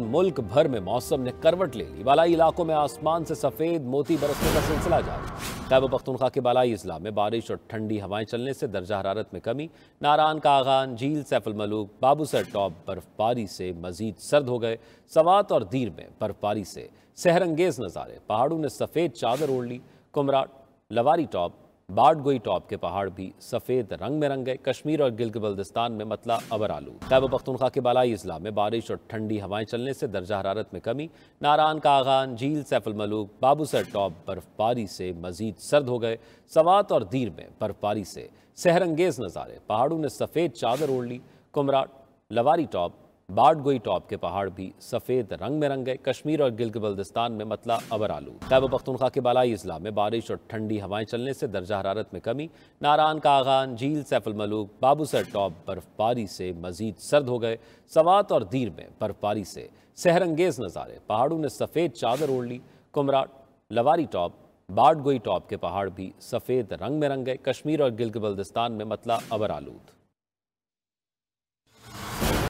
मुल्क भर में मौसम ने करवट ले ली बालाई इलाकों में आसमान से सफेद मोती बरसने का सिलसिला जारी खैब पख्तनखा के बालाई अजला में बारिश और ठंडी हवाएं चलने से दर्जा हरारत में कमी नारान कागान झील मलूक बाबूसर टॉप बर्फबारी से मजीद सर्द हो गए सवात और दीर में बर्फबारी से सहरंगेज नज़ारे पहाड़ों ने सफ़ेद चादर ओढ़ ली कुमरा लवारी टॉप बाडगोई टॉप के पहाड़ भी सफ़ेद रंग में रंग गए कश्मीर और गिलग बल्दिस्तान में मतला अबर आलू खैब पख्तनखा के बालाई अजला में बारिश और ठंडी हवाएं चलने से दर्जा हरारत में कमी नारान कागान झील मलूक बाबूसर टॉप बर्फबारी से मजीद सर्द हो गए सवात और दीर में बर्फबारी से सहरंगेज नज़ारे पहाड़ों ने सफ़ेद चादर ओढ़ ली कुमरा लवारी टॉप बाडगोई टॉप के पहाड़ भी सफ़ेद रंग में रंग गए कश्मीर और गिलग बल्दिस्तान में मतला अबर आलू तैब पख्तनखा के बालाई अजला में बारिश और ठंडी हवाएं चलने से दर्जा हरारत में कमी नारान कागान झील मलूक बाबूसर टॉप बर्फबारी से मजीद सर्द हो गए सवात और दीर में बर्फबारी से सहरंगेज नज़ारे पहाड़ों ने सफ़ेद चादर ओढ़ ली कुमरा लवारी टॉप बाडगोई टॉप के पहाड़ भी सफ़ेद रंग में रंग गए कश्मीर और गिलग बल्दिस्तान में मतला अबर आलूद